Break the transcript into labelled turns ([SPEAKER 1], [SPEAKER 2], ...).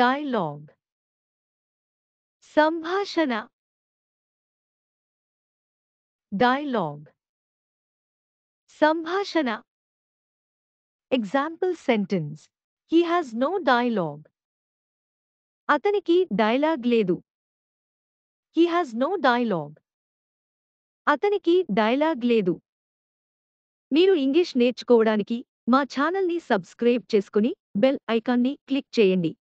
[SPEAKER 1] dialogue సంభాషణ dialogue
[SPEAKER 2] సంభాషణ example sentence he has no dialogue అతనికి డైలాగ్ లేదు హీ హాజ్ నో డైలాగ్ అతనికి డైలాగ్ లేదు మీరు ఇంగ్లీష్ నేర్చుకోవడానికి మా ఛానల్ని సబ్స్క్రైబ్ చేసుకుని బెల్ ఐకాన్ని క్లిక్ చేయండి